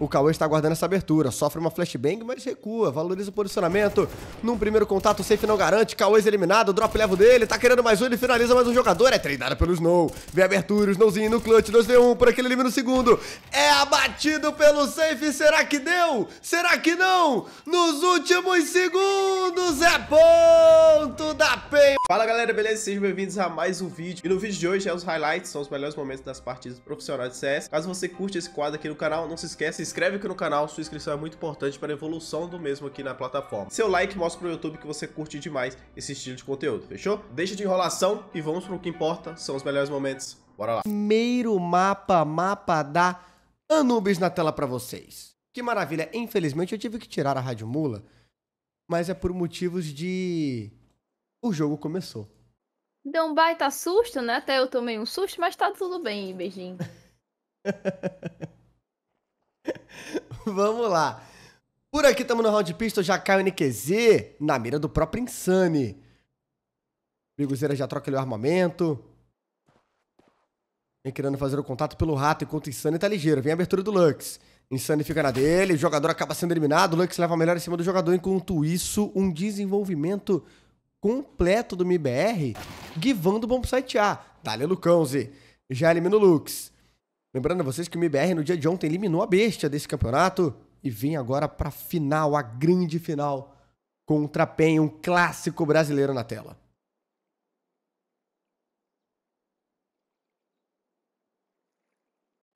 O Cauê está guardando essa abertura. Sofre uma flashbang, mas recua. Valoriza o posicionamento. Num primeiro contato, o safe não garante. Cauê eliminado. Drop level dele. Tá querendo mais um. Ele finaliza mais um jogador. É treinado pelo Snow. Vem abertura. Snowzinho no clutch. 2v1. Por aquele ele elimina segundo. É abatido pelo safe. Será que deu? Será que não? Nos últimos segundos é ponto da PEN. Fala galera, beleza? Sejam bem-vindos a mais um vídeo. E no vídeo de hoje é os highlights, são os melhores momentos das partidas profissionais de CS. Caso você curte esse quadro aqui no canal, não se esqueça, se inscreve aqui no canal, sua inscrição é muito importante para a evolução do mesmo aqui na plataforma. Seu like mostra para o YouTube que você curte demais esse estilo de conteúdo, fechou? Deixa de enrolação e vamos para o que importa, são os melhores momentos. Bora lá. Primeiro mapa, mapa da Anubis na tela para vocês. Que maravilha, infelizmente eu tive que tirar a Rádio Mula, mas é por motivos de o jogo começou. Deu um baita susto, né? Até eu tomei um susto, mas tá tudo bem, beijinho. Vamos lá. Por aqui estamos no Round Pistol, já cai o NQZ na mira do próprio Insane. Biguzeira já troca ali o armamento. Vem querendo fazer o contato pelo rato, enquanto Insane tá ligeiro. Vem a abertura do Lux. Insane fica na dele, o jogador acaba sendo eliminado, o Lux leva a melhor em cima do jogador, enquanto isso, um desenvolvimento completo do MIBR, guivando o bom site A. Dale Lucão, Z. Já elimina o Lux. Lembrando a vocês que o MIBR no dia de ontem eliminou a bestia desse campeonato e vem agora para final, a grande final contra a PEN, um clássico brasileiro na tela.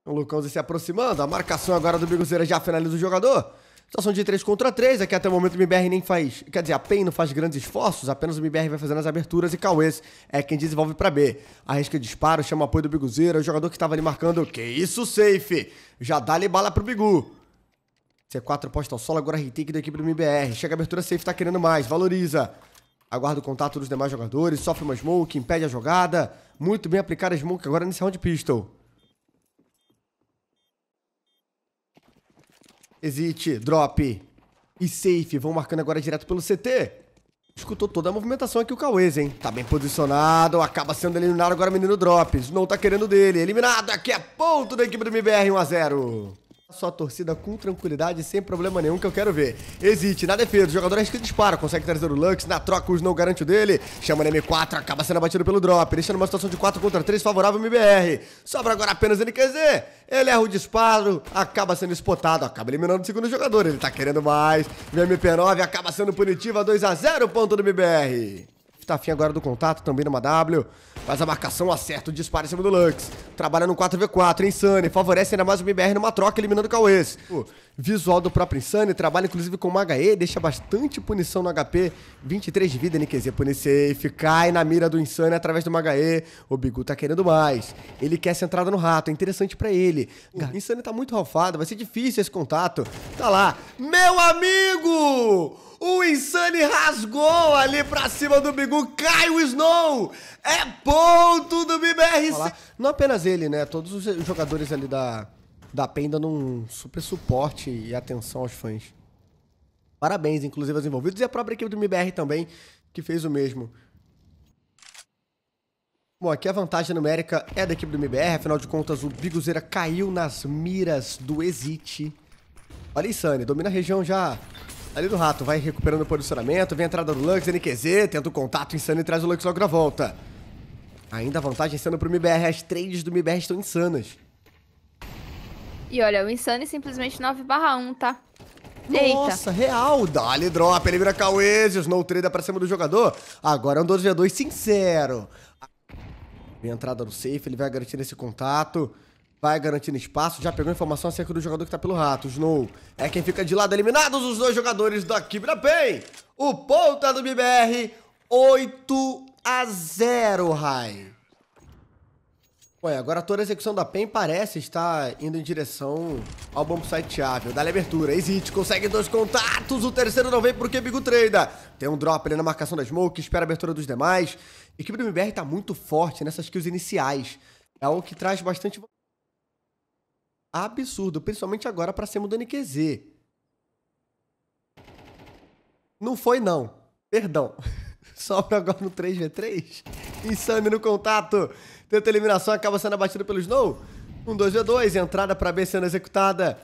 O Lucão se aproximando, a marcação agora do Biguzeira já finaliza o jogador. Situação de 3 contra 3, aqui é até o momento o MBR nem faz, quer dizer, a PEN não faz grandes esforços, apenas o MBR vai fazendo as aberturas e Cauês é quem desenvolve para B. Arrisca disparo, chama apoio do Biguzeira, o jogador que estava ali marcando, que isso, safe! Já dá-lhe bala pro Bigu. C4 posta ao solo, agora retake da equipe do MBR. Chega a abertura safe, tá querendo mais, valoriza. Aguarda o contato dos demais jogadores, sofre uma smoke, impede a jogada. Muito bem aplicada a smoke agora nesse round pistol. Exit, Drop e Safe vão marcando agora direto pelo CT. Escutou toda a movimentação aqui o Cauês, hein? Tá bem posicionado, acaba sendo eliminado agora o menino Drops. Não tá querendo dele, eliminado aqui é ponto da equipe do MBR 1x0. Sua torcida com tranquilidade sem problema nenhum que eu quero ver. Existe na defesa, o jogador é que dispara, consegue trazer o Lux, na troca o Snow garante o dele, chama na M4, acaba sendo abatido pelo drop, deixando uma situação de 4 contra 3 favorável ao MBR. Sobra agora apenas NQZ, ele erra o disparo, acaba sendo espotado, acaba eliminando o segundo jogador, ele tá querendo mais. O MP9 acaba sendo punitiva, 2x0 ponto do MBR tá afim agora do contato, também numa W. Faz a marcação, acerta o disparo em cima do Lux. Trabalha no 4v4, Insane. Favorece ainda mais o MBR numa troca, eliminando o Cauês. O visual do próprio Insane, trabalha inclusive com o HE, deixa bastante punição no HP. 23 de vida, NQZ, pune e Cai na mira do Insane através do HE. O Bigu tá querendo mais. Ele quer essa entrada no rato, é interessante para ele. O Insane tá muito ralfado, vai ser difícil esse contato. Tá lá. Meu amigo! O Insane rasgou ali pra cima do Bigu. Cai o Snow! É ponto do BBRC. Olá. Não apenas ele, né? Todos os jogadores ali da, da PEN dando um super suporte e atenção aos fãs. Parabéns, inclusive, aos envolvidos e a própria equipe do MBR também, que fez o mesmo. Bom, aqui a vantagem numérica é da equipe do MBR, afinal de contas o Biguzeira caiu nas miras do Exit. Olha Insane, domina a região já Ali do rato vai recuperando o posicionamento, vem a entrada do Lux, NQZ, tenta o contato insano e traz o Lux logo na volta. Ainda a vantagem sendo pro MBR, as trades do MBR estão insanas. E olha, o Insane é simplesmente 9 1, tá? Nossa, real dá ali drop, ele vira Cauê, Snow Trader pra cima do jogador. Agora é um 2v2 sincero. Vem a entrada do safe, ele vai garantir esse contato vai garantindo espaço. Já pegou informação acerca do jogador que tá pelo rato. o Snow é quem fica de lado. Eliminados os dois jogadores da Kibra Pen. O ponta do BBR, 8 a 0, Rai. Olha, agora toda a execução da PEN parece estar indo em direção ao bom site chave. Dá-lhe abertura, Exit consegue dois contatos, o terceiro não vem porque Bigo treina. Tem um drop ali na marcação da Smoke, espera a abertura dos demais. A equipe do MBR tá muito forte nessas kills iniciais. É algo que traz bastante absurdo, principalmente agora para cima do NQZ. Não foi não. Perdão. Sobra agora no 3v3. Insane no contato. Tenta eliminação, acaba sendo abatido pelo Snow. Um 2v2, entrada para B sendo executada.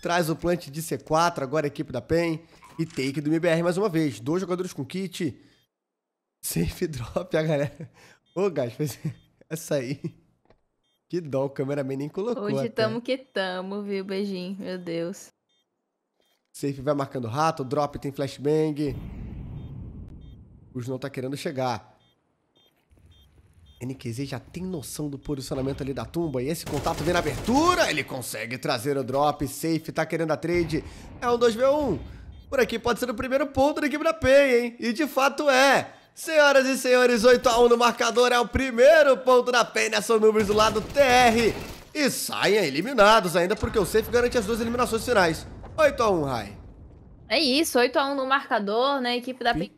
Traz o plant de C4, agora a equipe da PEN. E take do MBR mais uma vez. Dois jogadores com kit. Safe drop, a galera. Ô, oh, Gás, essa aí. Que dó, o cameraman nem colocou. Hoje até. tamo que tamo, viu? Beijinho, meu Deus. Safe vai marcando rato, drop tem flashbang. O Snow tá querendo chegar. NQZ já tem noção do posicionamento ali da tumba e esse contato vem na abertura. Ele consegue trazer o drop. Safe tá querendo a trade. É um 2v1. Por aqui pode ser o primeiro ponto da equipe da PEN, hein? E de fato é. Senhoras e senhores, 8x1 no marcador é o primeiro ponto da Penha, são números do lado TR. E saem eliminados ainda, porque o safe garante as duas eliminações finais. 8x1, Rai. É isso, 8x1 no marcador, né? Equipe da Penha.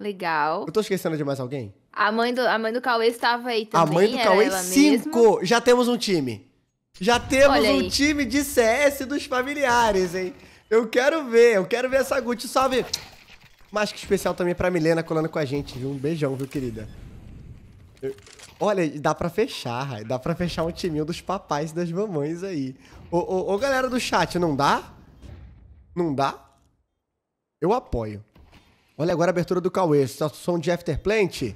Legal. Eu tô esquecendo de mais alguém? A mãe do, a mãe do Cauê estava aí também. A mãe do Cauê, 5. Já temos um time. Já temos um time de CS dos familiares, hein? Eu quero ver, eu quero ver essa Gucci. Salve mas que especial também pra Milena colando com a gente, viu? Um beijão, viu, querida? Olha, dá pra fechar, Dá pra fechar um timinho dos papais e das mamães aí. Ô, ô, ô, galera do chat, não dá? Não dá? Eu apoio. Olha agora a abertura do Cauê. Som de Afterplant.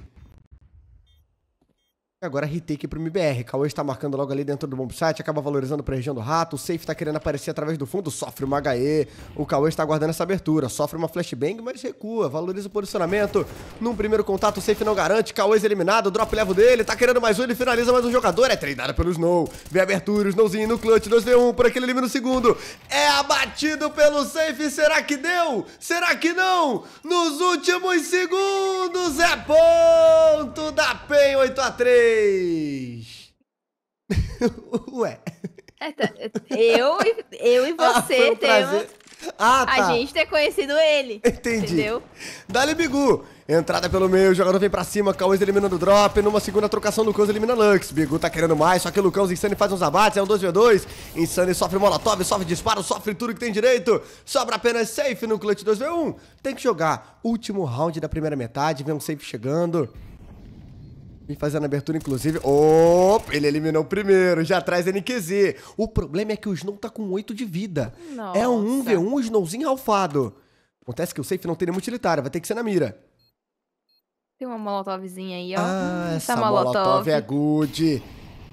Agora retake pro MBR. Cauê está marcando logo ali dentro do bomb site, acaba valorizando pra região do rato. O safe tá querendo aparecer através do fundo, sofre uma HE. O Cauê está aguardando essa abertura, sofre uma flashbang, mas recua, valoriza o posicionamento. Num primeiro contato, o safe não garante. Cauê eliminado, drop levo dele, tá querendo mais um, ele finaliza mais um jogador. É treinado pelo Snow. Vê abertura, o Snowzinho no clutch, 2v1, por aquele elimina no segundo. É abatido pelo safe, será que deu? Será que não? Nos últimos segundos é ponto da PEN 8x3. 3. Ué. Eu, é, tá, eu e ah, você ah, um temos ah, tá. a gente ter conhecido ele. Entendi. Entendeu? Dali Bigu. Entrada pelo meio, o jogador vem pra cima, Cauês eliminando o drop, numa segunda trocação, Lucão elimina Lux. Bigu tá querendo mais, só que Lucão Insane faz uns abates, é um 2v2. Insane sofre molotov, sofre disparo, sofre tudo que tem direito. Sobra apenas safe no clutch 2v1. Tem que jogar. Último round da primeira metade, vem um safe chegando. E fazendo abertura, inclusive. Opa, ele eliminou o primeiro. Já traz NQZ. O problema é que o Snow tá com 8 de vida. Nossa. É um 1v1 o Snowzinho ralfado. Acontece que o safe não tem nenhuma utilitária. Vai ter que ser na mira. Tem uma molotovzinha aí, ó. Ah, hum, essa, essa molotov. molotov é good.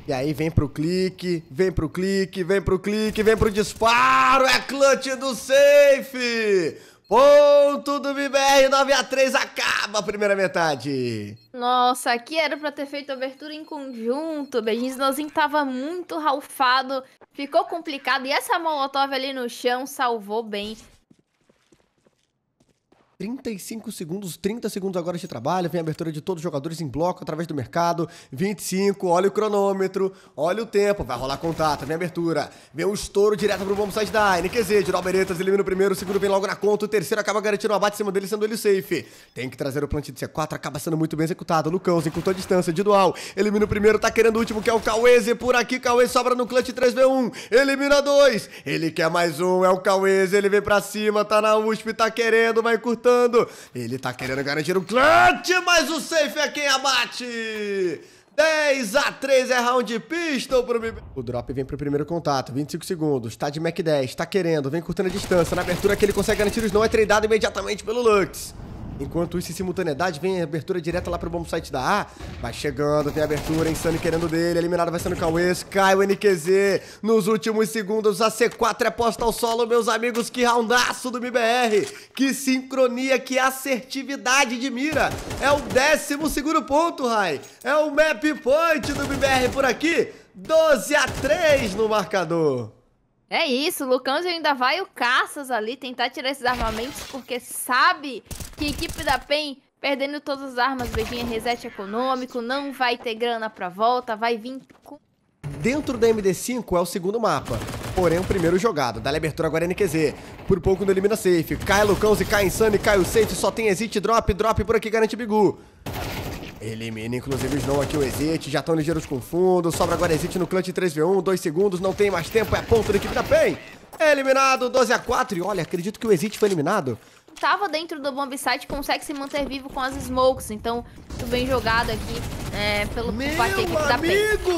E aí vem pro clique, vem pro clique, vem pro clique, vem pro disparo. É clutch do safe. Ponto do BBR 9x3 acaba a primeira metade. Nossa, aqui era pra ter feito abertura em conjunto. Beijinzinho tava muito ralfado. Ficou complicado. E essa molotov ali no chão salvou bem 35 segundos, 30 segundos agora de trabalho, vem a abertura de todos os jogadores em bloco através do mercado, 25, olha o cronômetro, olha o tempo, vai rolar contato, vem a abertura, vem o um estouro direto pro Bombside da NQZ, tirou Beretas, elimina o primeiro, o segundo vem logo na conta, o terceiro acaba garantindo o um abate em cima dele, sendo ele safe. Tem que trazer o plant de C4, acaba sendo muito bem executado, Lucão encurtou a distância, de dual, elimina o primeiro, tá querendo o último, que é o Cauese, por aqui, Cauê sobra no clutch 3v1, elimina dois, ele quer mais um, é o Cauese, ele vem pra cima, tá na USP, tá querendo, vai curtando rolando. Ele tá querendo garantir o um clutch, mas o safe é quem abate. 10 a 3 é round de pistol pro Bibi. O drop vem pro primeiro contato, 25 segundos. Tá de Mac 10, tá querendo, vem curtando a distância. Na abertura que ele consegue garantir os não, é treinado imediatamente pelo Lux. Enquanto isso, em simultaneidade, vem a abertura direta lá pro bom site da A. Vai chegando, tem a abertura, Insane querendo dele, eliminado vai sendo o Cauês, cai o NQZ. Nos últimos segundos, a C4 é posta ao solo, meus amigos. Que roundaço do MBR! Que sincronia, que assertividade de mira! É o décimo segundo ponto, Rai! É o map point do MBR por aqui! 12 a 3 no marcador. É isso, o Lucãozinho ainda vai o Caças ali tentar tirar esses armamentos, porque sabe que a equipe da PEN, perdendo todas as armas, Beguinha, reset econômico, não vai ter grana pra volta, vai vir com... Dentro da MD5 é o segundo mapa, porém o primeiro jogado. Dá-lhe abertura agora NQZ. Por pouco não elimina safe. Cai Lucãozinho, cai Insane, cai o safe, só tem exit, drop, drop por aqui, garante Bigu. Elimina inclusive o Snow aqui, o Exit. Já estão ligeiros com fundo. Sobra agora Exit no clutch 3v1. 2 segundos, não tem mais tempo. É ponto da equipe da PEN. É eliminado, 12 a 4 E olha, acredito que o Exit foi eliminado. Tava dentro do bomb site, consegue se manter vivo com as smokes. Então, muito bem jogado aqui é, pelo Meu parte amigo, da amigo!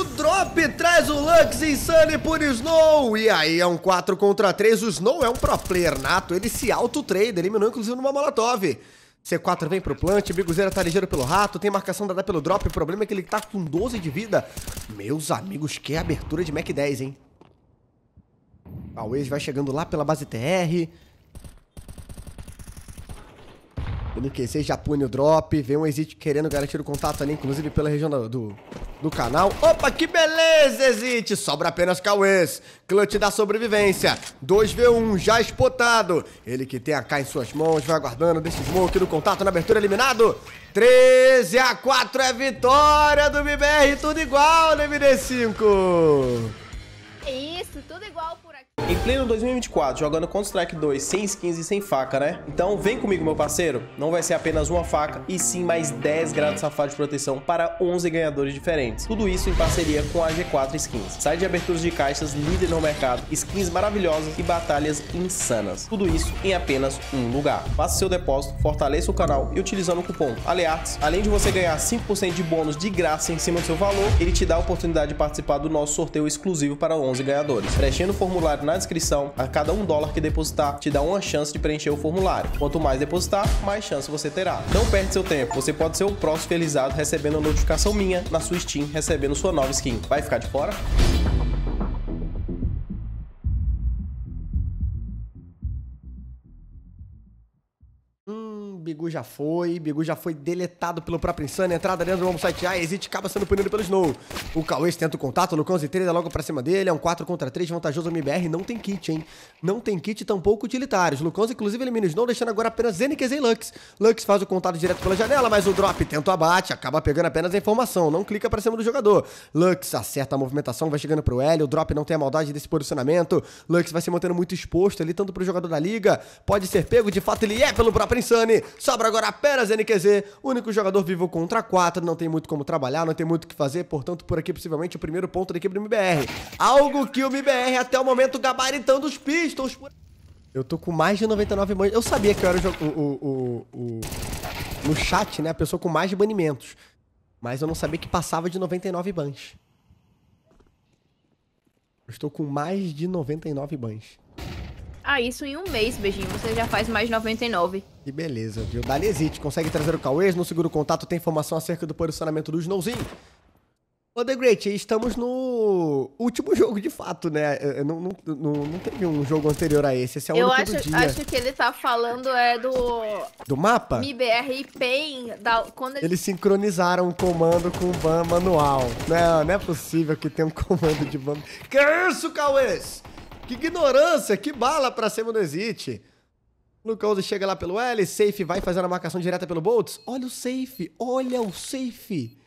O drop traz o Lux Insane por Snow. E aí é um 4 contra 3. O Snow é um pro player nato. Ele se auto-trade, eliminou inclusive numa Molotov. C4 vem pro plant, Biguzeira tá ligeiro pelo rato, tem marcação dada pelo drop, o problema é que ele tá com 12 de vida. Meus amigos, que abertura de Mac 10, hein? Waze vai chegando lá pela base TR, No QC, pune o drop. Vem um Exit querendo garantir o contato ali, inclusive pela região do, do, do canal. Opa, que beleza, Exit! Sobra apenas Cauês. Clutch da sobrevivência. 2v1 já espotado. Ele que tem a K em suas mãos, vai aguardando. Desse smoke no contato na abertura, eliminado. 13 a 4 é vitória do BBR. Tudo igual no MD5. É isso, tudo igual por em pleno 2024, jogando Counter-Strike 2 sem skins e sem faca, né? Então vem comigo, meu parceiro. Não vai ser apenas uma faca, e sim mais 10 graus safados de proteção para 11 ganhadores diferentes. Tudo isso em parceria com a G4 Skins. Site de aberturas de caixas, líder no mercado, skins maravilhosas e batalhas insanas. Tudo isso em apenas um lugar. Faça seu depósito, fortaleça o canal e utilizando o cupom ALEARTES, além de você ganhar 5% de bônus de graça em cima do seu valor, ele te dá a oportunidade de participar do nosso sorteio exclusivo para 11 ganhadores. Preenchendo o formulário na descrição. A cada um dólar que depositar, te dá uma chance de preencher o formulário. Quanto mais depositar, mais chance você terá. Não perde seu tempo, você pode ser o próximo felizado recebendo a notificação minha na sua Steam, recebendo sua nova skin. Vai ficar de fora? Bigu já foi. Bigu já foi deletado pelo próprio Insano. Entrada dentro do vamos sitear. Exit acaba sendo punido pelo Snow. O Cauê tenta o contato. Lucão e 3 logo pra cima dele. É um 4 contra 3. Vantajoso MBR. Não tem kit, hein? Não tem kit, tampouco utilitários. Lucão, inclusive, elimina o Snow, deixando agora apenas NQZ e Lux. Lux faz o contato direto pela janela, mas o drop tenta o abate. Acaba pegando apenas a informação. Não clica pra cima do jogador. Lux acerta a movimentação, vai chegando pro L. O drop não tem a maldade desse posicionamento. Lux vai se mantendo muito exposto ali, tanto pro jogador da liga. Pode ser pego. De fato, ele é pelo próprio Insane. Sobra agora apenas NQZ, único jogador vivo contra 4, não tem muito como trabalhar, não tem muito o que fazer, portanto, por aqui possivelmente o primeiro ponto da equipe do MBR. Algo que o MBR até o momento gabaritando os Pistons. Eu tô com mais de 99 bans Eu sabia que eu era o, o, o, o, No chat, né? A pessoa com mais de banimentos. Mas eu não sabia que passava de 99 bans. Eu estou com mais de 99 bans. Ah, isso em um mês, beijinho. Você já faz mais 99. Que beleza, viu? Dalesite, consegue trazer o Cauês, no seguro contato tem informação acerca do posicionamento do Snowzinho. Ô, The Great, estamos no último jogo, de fato, né? Não, não, não, não teve um jogo anterior a esse, esse é o Eu único acho, do dia. acho que ele tá falando é do... Do mapa? MBR e PEN, da... quando... Ele... Eles sincronizaram o comando com o ban manual. Não, é, não é possível que tenha um comando de ban... Que isso, Cauês? Que ignorância, que bala pra cima do Exit. Lucão chega lá pelo L, Safe vai fazendo a marcação direta pelo Boltz. Olha o Safe, olha o Safe.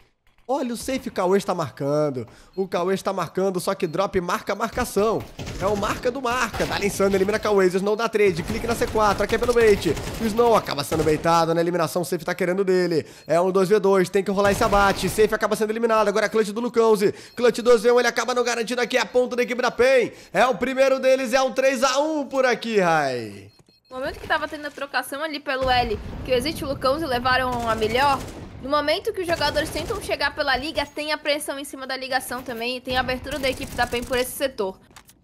Olha, o safe Cauê está marcando. O Cauê está marcando, só que drop marca marcação. É o marca do marca. Dá insano, elimina Cauê. O Snow dá trade. Clique na C4. Aqui é pelo bait. O Snow acaba sendo baitado na eliminação. O safe está querendo dele. É um 2v2. Tem que rolar esse abate. Safe acaba sendo eliminado. Agora é clutch do Lucãozi. Clutch 2v1. Ele acaba não garantindo aqui a ponta da equipe da PEN. É o primeiro deles. É um 3x1 por aqui, Rai. No momento que tava tendo a trocação ali pelo L, que o Exit e o Lucãozi levaram a melhor, no momento que os jogadores tentam chegar pela liga, tem a pressão em cima da ligação também e tem a abertura da equipe da PEN por esse setor.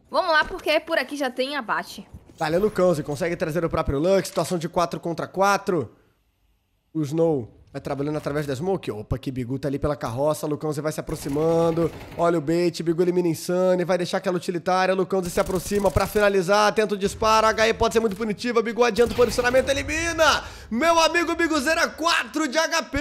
Vamos lá, porque por aqui já tem abate. Valeu, Lucão. Você consegue trazer o próprio Lux. Situação de 4 contra 4. O Snow Vai trabalhando através da smoke. Opa, que Bigu tá ali pela carroça. Lucãozinho vai se aproximando. Olha o bait. Bigu elimina insane. Vai deixar aquela utilitária. Lucãozinho se aproxima pra finalizar. Tenta o disparo. A HE pode ser muito punitiva. Bigu adianta o posicionamento. Elimina. Meu amigo Biguzeira, 4 de HP.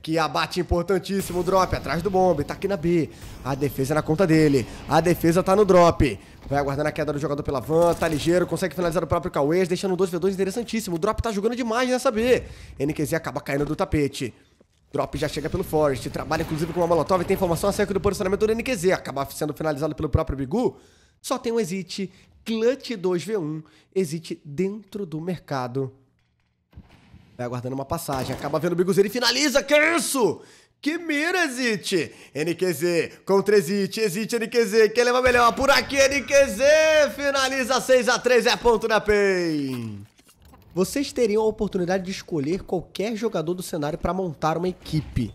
Que abate importantíssimo. Drop atrás do bombe. Tá aqui na B. A defesa na conta dele. A defesa tá no drop. Vai aguardando a queda do jogador pela van, tá ligeiro, consegue finalizar o próprio Cauês, deixando um 2v2 interessantíssimo. O Drop tá jogando demais nessa né, B. NQZ acaba caindo do tapete. Drop já chega pelo Forest, trabalha inclusive com uma Molotov, tem informação acerca do posicionamento do NQZ, acaba sendo finalizado pelo próprio Bigu. Só tem um exit, clutch 2v1, exit dentro do mercado. Vai aguardando uma passagem, acaba vendo o Biguzeiro e finaliza, canso! que mira, Zit. NQZ contra Zit, Zit, NQZ. Quem leva melhor? Por aqui, NQZ. Finaliza 6x3, é ponto da PEN. Vocês teriam a oportunidade de escolher qualquer jogador do cenário para montar uma equipe.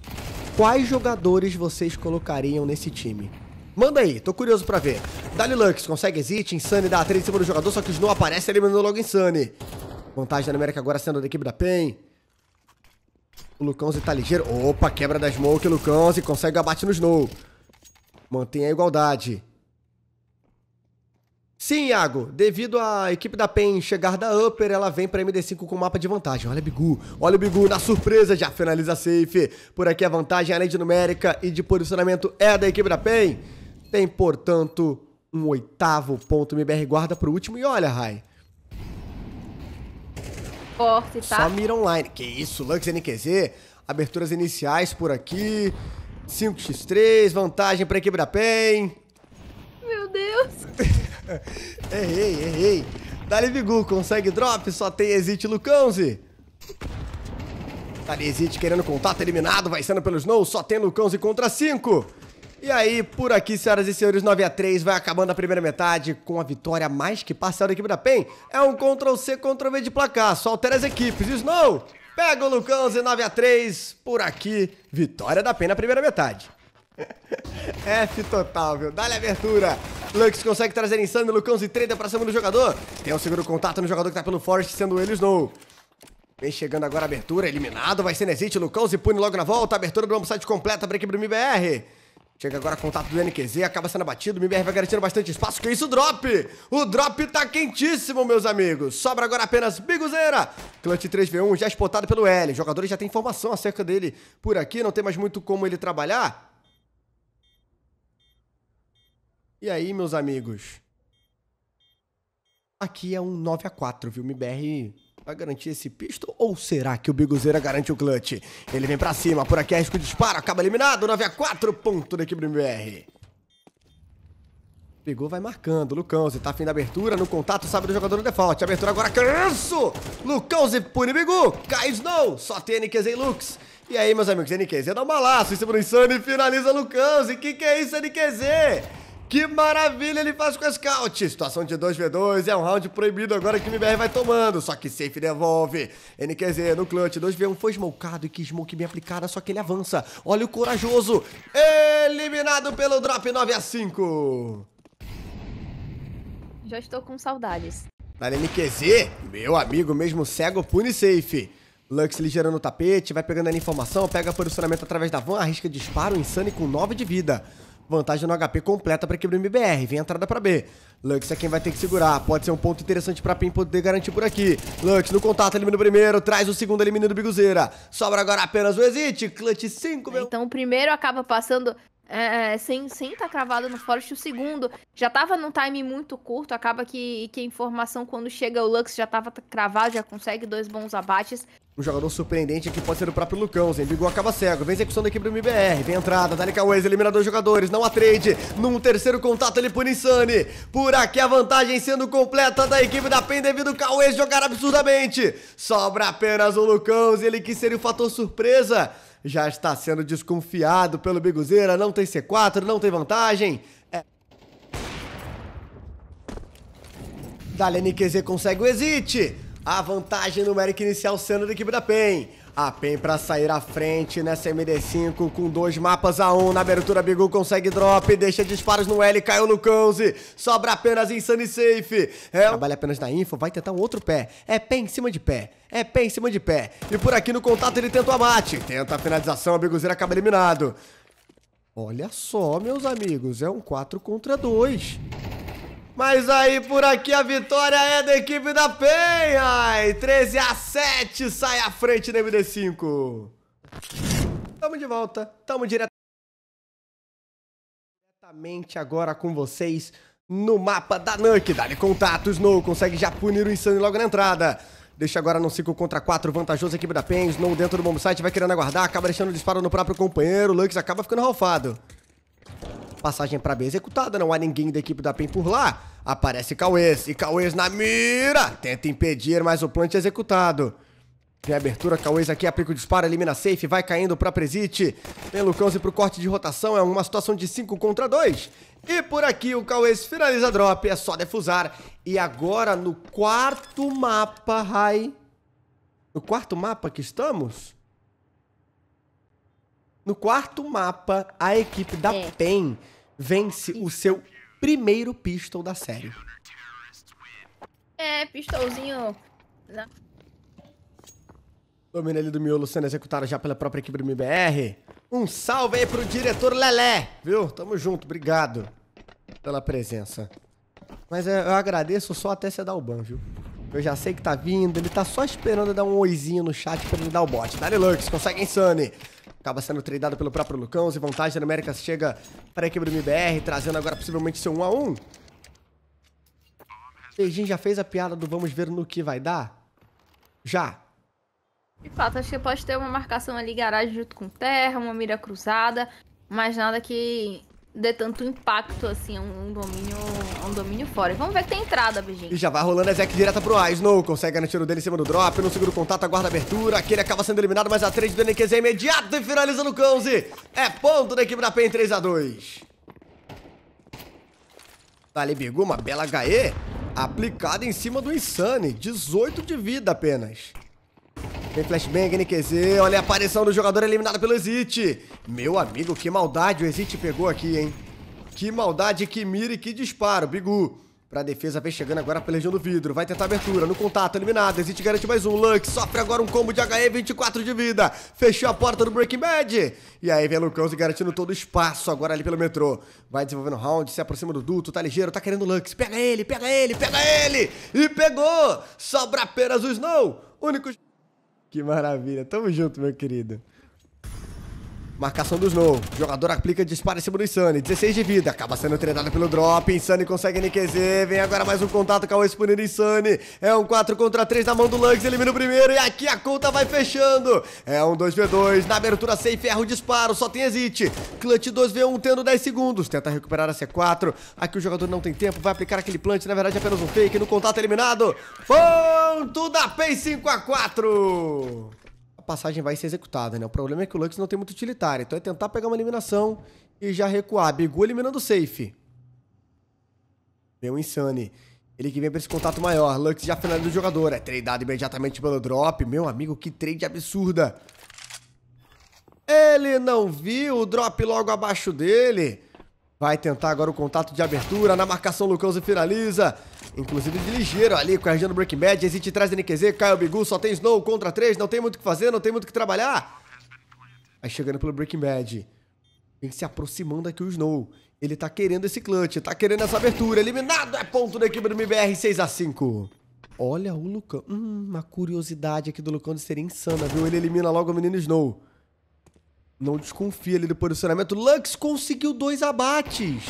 Quais jogadores vocês colocariam nesse time? Manda aí, tô curioso pra ver. Dali Lux consegue exit, Insane dá a 3 em cima do jogador, só que o Snow aparece eliminou logo Insane. Vantagem da numérica agora sendo da equipe da PEN. O Lucãozinho tá ligeiro. Opa, quebra da smoke, Lucãozinho. Consegue abate no Snow. Mantém a igualdade. Sim, Iago. Devido à equipe da PEN chegar da Upper, ela vem pra MD5 com mapa de vantagem. Olha o Bigu. Olha o Bigu na surpresa. Já finaliza a safe. Por aqui a vantagem, além de numérica e de posicionamento, é da equipe da PEN. Tem, portanto, um oitavo ponto. MBR guarda pro último. E olha, Rai forte, tá? Só mira online. Que isso, Lux NQZ, aberturas iniciais por aqui, 5x3, vantagem pra equipe da PEN. Meu Deus. errei, errei. Dali Vigu consegue drop, só tem Exit Lucãozi. Dali Exit querendo contato, eliminado, vai sendo pelo Snow, só tem Lucãozi contra 5. E aí, por aqui, senhoras e senhores, 9 a 3 vai acabando a primeira metade com a vitória mais que parcial da equipe da PEN. É um Ctrl-C, Ctrl-V de placar, só altera as equipes. Snow pega o Lucão, 19 a 3 por aqui, vitória da PEN na primeira metade. F total, viu? Dá-lhe abertura. Lux consegue trazer Insano, Lucão se treina pra cima do jogador. Tem um seguro contato no jogador que tá pelo Forest, sendo ele Snow. Vem chegando agora a abertura, eliminado, vai ser Nezit, Lucão se pune logo na volta, abertura do site completa pra equipe do MBR. Chega agora contato do NQZ, acaba sendo abatido, o MBR vai garantindo bastante espaço. Que é isso, drop! O drop tá quentíssimo, meus amigos. Sobra agora apenas Biguzeira. Clutch 3v1 já exportado pelo L. Os jogadores já têm informação acerca dele por aqui, não tem mais muito como ele trabalhar. E aí, meus amigos? Aqui é um 9x4, viu? MBR Vai garantir esse pistol ou será que o Biguzeira garante o clutch? Ele vem pra cima, por aqui risco de disparo, acaba eliminado, 9x4, ponto da equipe do MBR. Pegou, vai marcando. Lucãozzi, tá afim da abertura. No contato, sabe do jogador no default. Abertura agora, canso! Lucãozzi pune Bigu. Cai Snow. Só tem NQZ e Lux. E aí, meus amigos, NQZ dá um balaço em cima do Insane e finaliza Lucãozzi, que que é isso, NQZ? Que maravilha ele faz com o scout. Situação de 2v2, é um round proibido agora que o MBR vai tomando. Só que safe devolve. NQZ no clutch, 2v1 foi smokado e que smoke bem aplicada, só que ele avança. Olha o corajoso. Eliminado pelo drop 9x5. Já estou com saudades. Na NQZ, meu amigo mesmo cego pune safe. Lux ligeirando o tapete, vai pegando ali informação, pega posicionamento através da van, arrisca disparo, insane com 9 de vida vantagem no HP completa para quebrar o MBR. Vem a entrada para B. Lux é quem vai ter que segurar. Pode ser um ponto interessante pra Pim poder garantir por aqui. Lux no contato, elimina o primeiro. Traz o segundo, elimina o Biguzeira. Sobra agora apenas o Exit. Clutch 5, meu. Então o primeiro acaba passando é, é, é, sem sem estar tá cravado no Forest. O segundo já estava num time muito curto, acaba que, que a informação quando chega o Lux já estava cravado, já consegue dois bons abates. Um jogador surpreendente aqui pode ser o próprio Lucão. Zembigol acaba cego. Vem execução da equipe do MBR. Vem entrada. Dali Cauês, elimina dois jogadores. Não há trade. Num terceiro contato ele por Insane. Por aqui a vantagem sendo completa da equipe da PEN devido ao Cauês jogar absurdamente. Sobra apenas o Lucão. Ele que seria o fator surpresa já está sendo desconfiado pelo Biguzeira, não tem C4, não tem vantagem. É... Dali NQZ consegue o exit. A vantagem numérica inicial sendo da equipe da PEN. A PEN pra sair à frente nessa MD5 com dois mapas a um. Na abertura, Bigu consegue drop, deixa disparos no L, caiu no Kanzi. Sobra apenas Insane Safe. É... Trabalha apenas na info, vai tentar um outro pé. É pé em cima de pé. É pé em cima de pé. E por aqui no contato ele tenta o mate Tenta a finalização, a Biguzeira acaba eliminado. Olha só, meus amigos, é um 4 contra 2. Mas aí por aqui a vitória é da equipe da Penha. E 13 a 7 sai à frente da MD5. Tamo de volta, tamo diretamente agora com vocês no mapa da Nuke. Dá-lhe contato, Snow consegue já punir o Insane logo na entrada. Deixa agora no 5 contra 4, vantajoso a equipe da Pen. Snow dentro do bombsite, site, vai querendo aguardar, acaba deixando o disparo no próprio companheiro. O Lux acaba ficando ralfado passagem para B executada, não há ninguém da equipe da PEN por lá. Aparece Cauês, e Cauês na mira! Tenta impedir, mas o plant é executado. Tem abertura, Cauês aqui, aplica o disparo, elimina safe, vai caindo pra Presite. Pelo para pro corte de rotação, é uma situação de 5 contra 2. E por aqui o Cauês finaliza a drop, é só defusar. E agora no quarto mapa, Rai... No quarto mapa que estamos... No quarto mapa, a equipe da é. PEN vence Isso. o seu primeiro pistol da série. É, pistolzinho. Domina ele do miolo sendo executado já pela própria equipe do MBR. Um salve aí pro diretor Lelé, viu? Tamo junto, obrigado pela presença. Mas é, eu agradeço só até você dar o ban, viu? Eu já sei que tá vindo, ele tá só esperando dar um oizinho no chat pra ele dar o bot. Lux, consegue insane acaba sendo treinado pelo próprio Lucão. E vantagem da América chega para a equipe do MBR, trazendo agora possivelmente seu 1x1. Beijinho já fez a piada do vamos ver no que vai dar? Já. De fato, acho que pode ter uma marcação ali garagem junto com terra, uma mira cruzada, mas nada que dê tanto impacto, assim, um, um domínio um domínio fora. Vamos ver que tem entrada, gente. E já vai rolando a Zek direta pro A. Snow consegue garantir o dele em cima do drop, não segura o contato, aguarda a abertura. Aquele acaba sendo eliminado, mas a 3 do NQZ é imediato e finaliza no Konzi. É ponto da equipe da PEN 3x2. Dali tá Bigu, uma bela HE aplicada em cima do Insane. 18 de vida apenas. Tem flashbang, NQZ. Olha a aparição do jogador eliminado pelo Exit. Meu amigo, que maldade o Exit pegou aqui, hein? Que maldade, que mira e que disparo. Bigu. Pra defesa, vem chegando agora pela região do vidro. Vai tentar abertura. No contato, eliminado. Exit garante mais um. Lux sofre agora um combo de HE, 24 de vida. Fechou a porta do Breaking Bad. E aí vem Lucãozinho garantindo todo o espaço agora ali pelo metrô. Vai desenvolvendo round, se aproxima do duto, tá ligeiro, tá querendo Lux. Pega ele, pega ele, pega ele. E pegou. Sobra apenas o Snow. Único... Que maravilha. Tamo junto, meu querido. Marcação do Snow. O jogador aplica disparo em cima do Insane. 16 de vida. Acaba sendo treinado pelo drop. Insane consegue NQZ. Vem agora mais um contato. Cauê expunir Insane. É um 4 contra 3 na mão do Lux. Elimina o primeiro. E aqui a conta vai fechando. É um 2v2. Na abertura sem ferro. Disparo. Só tem exit. Clutch 2v1 tendo 10 segundos. Tenta recuperar a C4. Aqui o jogador não tem tempo. Vai aplicar aquele plant. Na verdade, é apenas um fake. No contato eliminado. Ponto da PEN 5x4 a passagem vai ser executada, né? O problema é que o Lux não tem muito utilitário, então é tentar pegar uma eliminação e já recuar. Bigu eliminando o safe. Deu um insane. Ele que vem pra esse contato maior. Lux já finaliza o jogador. É tradeado imediatamente pelo drop. Meu amigo, que trade absurda. Ele não viu o drop logo abaixo dele. Vai tentar agora o contato de abertura. Na marcação, Lucão se finaliza. Inclusive de ligeiro ali, com a região no Breaking Bad. Exit traz NQZ, o Bigu, só tem Snow contra 3. Não tem muito o que fazer, não tem muito o que trabalhar. Aí chegando pelo Breaking Bad. Vem se aproximando aqui o Snow. Ele tá querendo esse clutch, tá querendo essa abertura. Eliminado é ponto da equipe do MBR 6x5. Olha o Lucão. Hum, uma curiosidade aqui do Lucão de ser insana, viu? Ele elimina logo o menino Snow. Não desconfia ali do posicionamento. Lux conseguiu dois abates.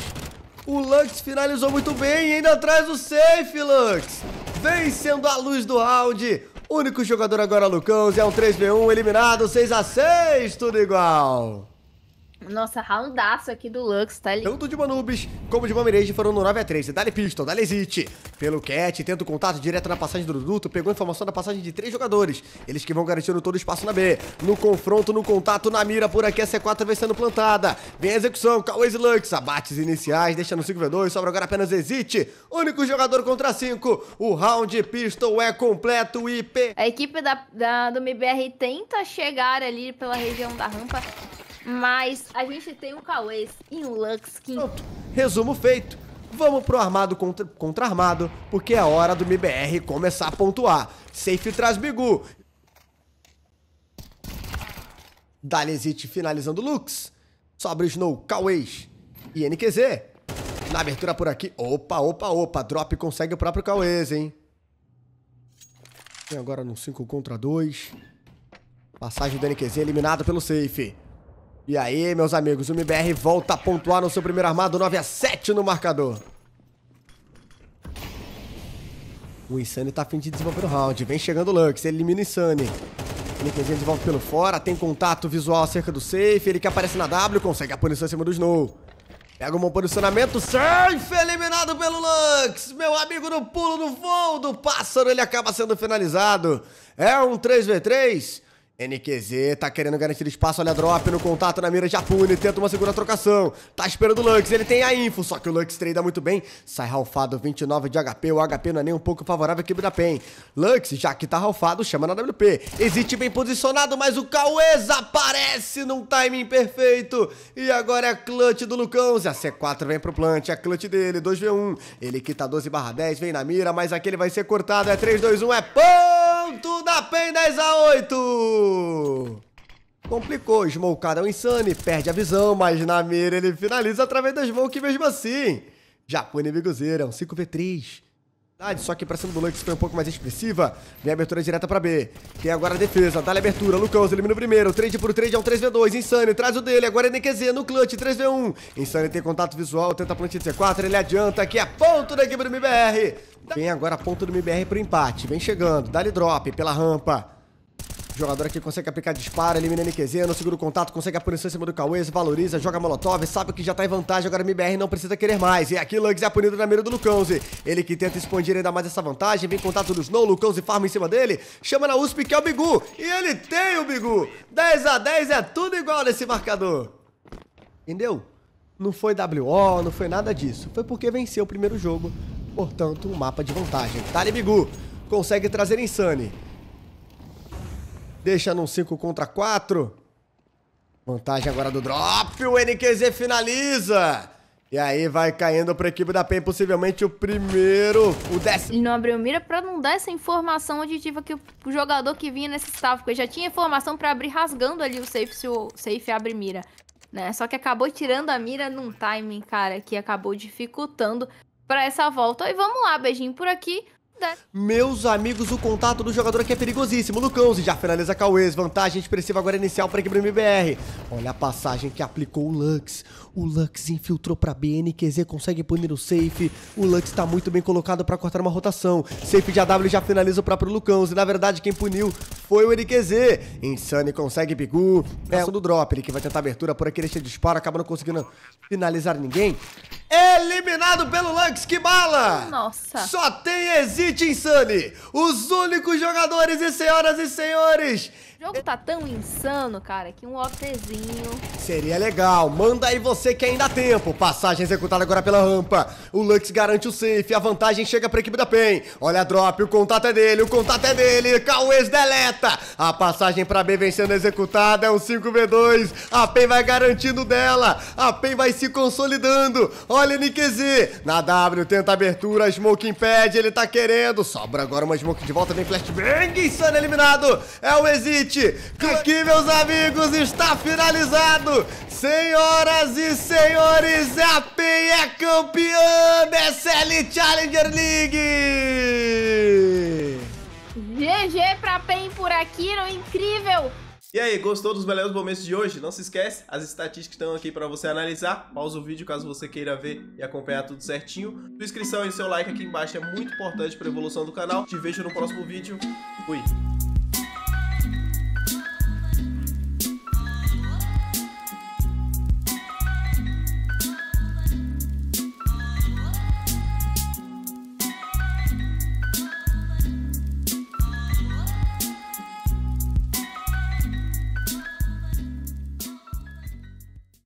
O Lux finalizou muito bem, e ainda atrás o safe, Lux. Vencendo a luz do round. Único jogador agora, Lucão. É um 3v1, eliminado, 6x6, tudo igual. Nossa, roundaço aqui do Lux, tá ali. Tanto de Manubis como de Mamirage foram no 9 a 3 Dali Pistol, Dali Zit. Pelo Cat, tenta o contato direto na passagem do Duduto, pegou informação da passagem de três jogadores. Eles que vão garantindo todo o espaço na B. No confronto, no contato, na mira, por aqui a C4 vai sendo plantada. Vem a execução, Cauês e Lux. Abates iniciais, deixa no 5v2, sobra agora apenas Exit. Único jogador contra 5. O round Pistol é completo, IP. A equipe da, da, do MBR tenta chegar ali pela região da rampa, mas a gente tem um Cauês e um Lux que... Pronto, resumo feito. Vamos pro armado contra, contra armado, porque é hora do MBR começar a pontuar. Safe traz Bigu. Dalizit finalizando Lux. Sobre Snow, Cauês e NQZ. Na abertura por aqui. Opa, opa, opa. Drop consegue o próprio Cauês, hein? Tem agora no 5 contra 2. Passagem do NQZ eliminada pelo safe. E aí, meus amigos, o MBR volta a pontuar no seu primeiro armado, 9 a 7 no marcador. O Insane tá a fim de desenvolver o round. Vem chegando o Lux, ele elimina o Insane. Nikenzinho desenvolve pelo fora, tem contato visual acerca do safe. Ele que aparece na W, consegue a punição em cima do Snow. Pega um bom posicionamento, safe eliminado pelo Lux. Meu amigo no pulo do voo do pássaro, ele acaba sendo finalizado. É um 3v3. NQZ tá querendo garantir espaço, olha a drop no contato na mira, pune, tenta uma segunda trocação, tá esperando o Lux, ele tem a info, só que o Lux treina muito bem, sai ralfado, 29 de HP, o HP não é nem um pouco favorável aqui equipe da PEN. Lux, já que tá ralfado, chama na WP, existe bem posicionado, mas o Cauês aparece num timing perfeito, e agora é a clutch do Lucão, a C4 vem pro plant, é a clutch dele, 2v1, ele quita 12 barra 10, vem na mira, mas aquele vai ser cortado, é 3, 2, 1, é PAN! junto da PEN 10 x 8. Complicou, é um Insane, perde a visão, mas na mira ele finaliza através da smoke mesmo assim. Já com é um 5v3. Só que pra cima do Lux foi um pouco mais expressiva. Vem abertura direta pra B. Tem agora a defesa. Dá-lhe abertura. Lucão elimina o primeiro. Trade por trade é um 3v2. Insane traz o dele. Agora é NQZ no clutch. 3v1. Insane tem contato visual. Tenta plantar de C4. Ele adianta. Aqui é ponto da equipe do MBR. Vem agora a ponto do MBR pro empate. Vem chegando. Dá-lhe drop pela rampa. O jogador aqui consegue aplicar disparo, elimina NQZ, não segura o contato, consegue a punição em cima do Cauê, valoriza, joga Molotov, sabe que já tá em vantagem, agora MBR não precisa querer mais. E aqui Lux é punido na mira do Lucãozi. Ele que tenta expandir ainda mais essa vantagem, vem contato do Snow, Lucãozi farma em cima dele, chama na USP que é o Bigu, e ele tem o Bigu. 10 a 10 é tudo igual nesse marcador. Entendeu? Não foi WO, não foi nada disso. Foi porque venceu o primeiro jogo, portanto, um mapa de vantagem. Tá, ali, Bigu consegue trazer Insane. Deixa num 5 contra 4. Vantagem agora do drop. O NQZ finaliza. E aí vai caindo para a equipe da PEN, possivelmente o primeiro, o décimo. Ele não abriu mira para não dar essa informação auditiva que o jogador que vinha nesse staff, porque já tinha informação para abrir rasgando ali o safe se o safe abre mira. Né? Só que acabou tirando a mira num timing, cara, que acabou dificultando para essa volta. E vamos lá, beijinho por aqui. Meus amigos, o contato do jogador aqui é perigosíssimo. Lucão, já finaliza Cauês. Vantagem expressiva agora inicial para a equipe do MBR. Olha a passagem que aplicou o Lux. O Lux infiltrou para BNQZ, consegue punir o safe. O Lux está muito bem colocado para cortar uma rotação. Safe de AW já finaliza o próprio Lucão. E na verdade, quem puniu foi o NQZ. Insane consegue Bigu. É o do drop. Ele que vai tentar abertura por aqui, deixa de disparo, acaba não conseguindo finalizar ninguém. Eliminado pelo Lux, que bala! Nossa! Só tem Exit Insane! Os únicos jogadores e senhoras e senhores o jogo tá tão insano, cara, que um OTzinho... Seria legal. Manda aí você que ainda há tempo. Passagem executada agora pela rampa. O Lux garante o safe. A vantagem chega pra equipe da PEN. Olha a drop. O contato é dele. O contato é dele. Cauês deleta. A passagem pra B vem sendo executada. É um 5v2. A PEN vai garantindo dela. A PEN vai se consolidando. Olha o NQZ. Na W tenta abertura. Smoke impede. Ele tá querendo. Sobra agora uma Smoke de volta. Vem flashbang. Insano eliminado. É o Exit que aqui, meus amigos, está finalizado. Senhoras e senhores, a PEN é campeã da SL Challenger League! GG pra PEN por aqui, no incrível! E aí, gostou dos melhores momentos de hoje? Não se esquece, as estatísticas estão aqui para você analisar. Pausa o vídeo caso você queira ver e acompanhar tudo certinho. Sua inscrição e seu like aqui embaixo é muito importante para a evolução do canal. Te vejo no próximo vídeo. Fui!